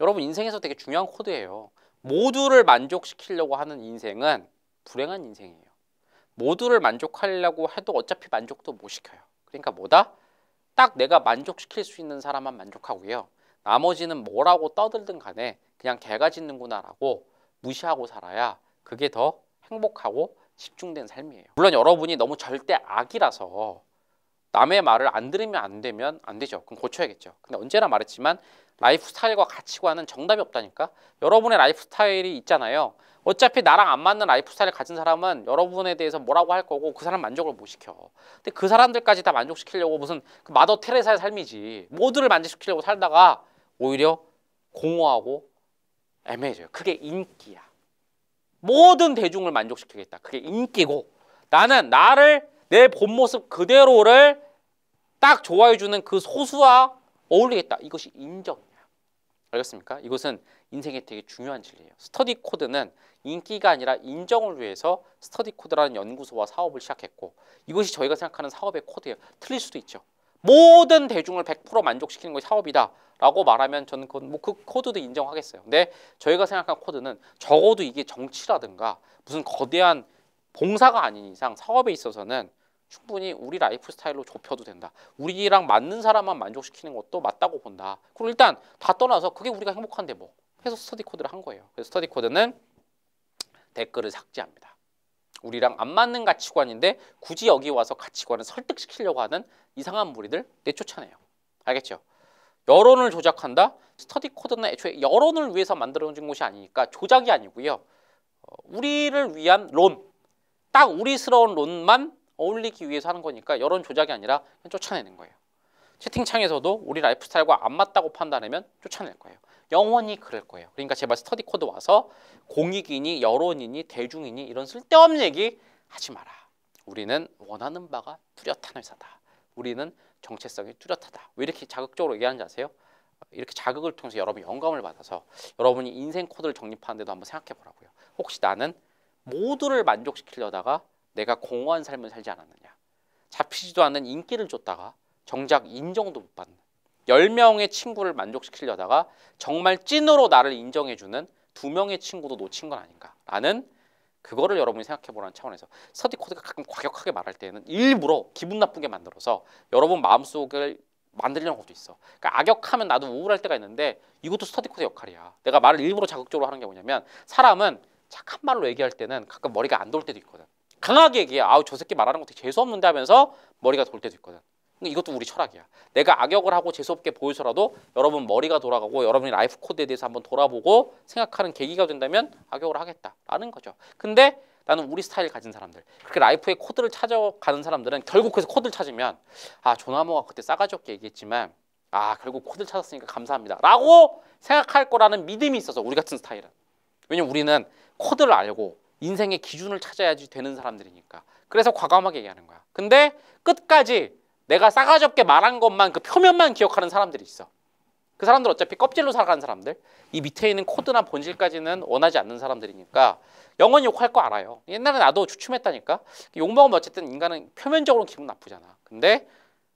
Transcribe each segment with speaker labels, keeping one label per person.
Speaker 1: 여러분 인생에서 되게 중요한 코드예요. 모두를 만족시키려고 하는 인생은 불행한 인생이에요. 모두를 만족하려고 해도 어차피 만족도 못 시켜요. 그러니까 뭐다? 딱 내가 만족시킬 수 있는 사람만 만족하고요. 나머지는 뭐라고 떠들든 간에 그냥 개가 짖는구나라고 무시하고 살아야 그게 더 행복하고 집중된 삶이에요. 물론 여러분이 너무 절대 악이라서 남의 말을 안 들으면 안 되면 안 되죠. 그럼 고쳐야겠죠. 근데 언제나 말했지만 라이프 스타일과 가치관은 정답이 없다니까 여러분의 라이프 스타일이 있잖아요 어차피 나랑 안 맞는 라이프 스타일을 가진 사람은 여러분에 대해서 뭐라고 할 거고 그 사람 만족을 못 시켜 근데 그 사람들까지 다 만족시키려고 무슨 그 마더 테레사의 삶이지 모두를 만족시키려고 살다가 오히려 공허하고 애매해져요 그게 인기야 모든 대중을 만족시키겠다 그게 인기고 나는 나를 내 본 모습 그대로를 딱 좋아해주는 그 소수와 어울리겠다. 이것이 인정. 알겠습니까? 이것은 인생에 되게 중요한 진리예요. 스터디 코드는 인기가 아니라 인정을 위해서 스터디 코드라는 연구소와 사업을 시작했고 이것이 저희가 생각하는 사업의 코드예요. 틀릴 수도 있죠. 모든 대중을 100% 만족시키는 것이 사업이다 라고 말하면 저는 그건 뭐그 코드도 인정하겠어요. 근데 저희가 생각한 코드는 적어도 이게 정치라든가 무슨 거대한 봉사가 아닌 이상 사업에 있어서는 충분히 우리 라이프 스타일로 좁혀도 된다. 우리랑 맞는 사람만 만족시키는 것도 맞다고 본다. 그럼 일단 다 떠나서 그게 우리가 행복한데 뭐. 해서 스터디 코드를 한 거예요. 그래서 스터디 코드는 댓글을 삭제합니다. 우리랑 안 맞는 가치관인데 굳이 여기 와서 가치관을 설득시키려고 하는 이상한 무리들 내쫓아내요. 알겠죠? 여론을 조작한다? 스터디 코드는 애초에 여론을 위해서 만들어진 것이 아니니까 조작이 아니고요. 어, 우리를 위한 론, 딱 우리스러운 론만 어울리기 위해서 하는 거니까 여론 조작이 아니라 그냥 쫓아내는 거예요. 채팅창에서도 우리 라이프스타일과 안 맞다고 판단하면 쫓아낼 거예요. 영원히 그럴 거예요. 그러니까 제발 스터디 코드 와서 공익이니 여론이니 대중이니 이런 쓸데없는 얘기 하지 마라. 우리는 원하는 바가 뚜렷한 회사다. 우리는 정체성이 뚜렷하다. 왜 이렇게 자극적으로 얘기하는지 아세요? 이렇게 자극을 통해서 여러분 영감을 받아서 여러분이 인생 코드를 정립하는데도 한번 생각해 보라고요. 혹시 나는 모두를 만족시키려다가 내가 공허한 삶을 살지 않았느냐. 잡히지도 않는 인기를 줬다가 정작 인정도 못 받는. 10명의 친구를 만족시키려다가 정말 찐으로 나를 인정해주는 두 명의 친구도 놓친 건 아닌가라는 그거를 여러분이 생각해보라는 차원에서 스터디 코드가 가끔 과격하게 말할 때는 일부러 기분 나쁘게 만들어서 여러분 마음속을 만들려는 것도 있어. 그러니까 악역하면 나도 우울할 때가 있는데 이것도 스터디 코드 역할이야. 내가 말을 일부러 자극적으로 하는 게 뭐냐면 사람은 착한 말로 얘기할 때는 가끔 머리가 안 돌 때도 있거든. 강하게 얘기해. 아우 저 새끼 말하는 거 되게 재수 없는데 하면서 머리가 돌 때도 있거든. 근데 이것도 우리 철학이야. 내가 악역을 하고 재수없게 보여서라도 여러분 머리가 돌아가고 여러분의 라이프 코드에 대해서 한번 돌아보고 생각하는 계기가 된다면 악역을 하겠다라는 거죠. 근데 나는 우리 스타일 가진 사람들 그렇게 라이프의 코드를 찾아가는 사람들은 결국 그래서 코드를 찾으면 아조나무가 그때 싸가지 없게 얘기했지만 아 결국 코드를 찾았으니까 감사합니다 라고 생각할 거라는 믿음이 있어서 우리 같은 스타일은 왜냐면 우리는 코드를 알고 인생의 기준을 찾아야지 되는 사람들이니까. 그래서 과감하게 얘기하는 거야. 근데 끝까지 내가 싸가지 없게 말한 것만 그 표면만 기억하는 사람들이 있어. 그 사람들 어차피 껍질로 살아가는 사람들. 이 밑에 있는 코드나 본질까지는 원하지 않는 사람들이니까 영원히 욕할 거 알아요. 옛날에 나도 주춤했다니까. 욕먹으면 어쨌든 인간은 표면적으로 기분 나쁘잖아. 근데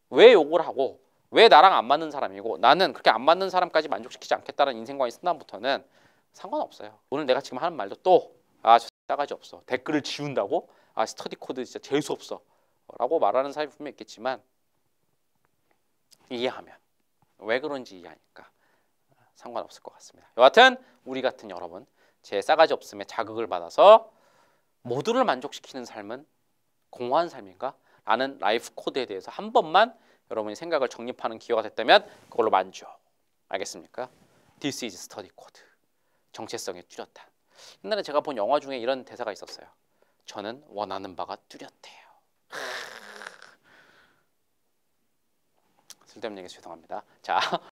Speaker 1: 왜 욕을 하고 왜 나랑 안 맞는 사람이고 나는 그렇게 안 맞는 사람까지 만족시키지 않겠다는 인생관이 쓴 다음부터는 상관없어요. 오늘 내가 지금 하는 말도 또 아, 저 싸가지 없어. 댓글을 지운다고? 아 스터디 코드 진짜 재수 없어. 라고 말하는 사람이 분명 있겠지만 이해하면 왜 그런지 이해하니까 상관없을 것 같습니다. 여하튼 우리 같은 여러분 제 싸가지 없음에 자극을 받아서 모두를 만족시키는 삶은 공허한 삶인가? 라는 라이프 코드에 대해서 한 번만 여러분이 생각을 정립하는 기회가 됐다면 그걸로 만족. 알겠습니까? This is study code. 정체성에 줄였다. 옛날에 제가 본 영화 중에 이런 대사가 있었어요. 저는 원하는 바가 뚜렷해요. 쓸데없는 얘기 죄송합니다. 자,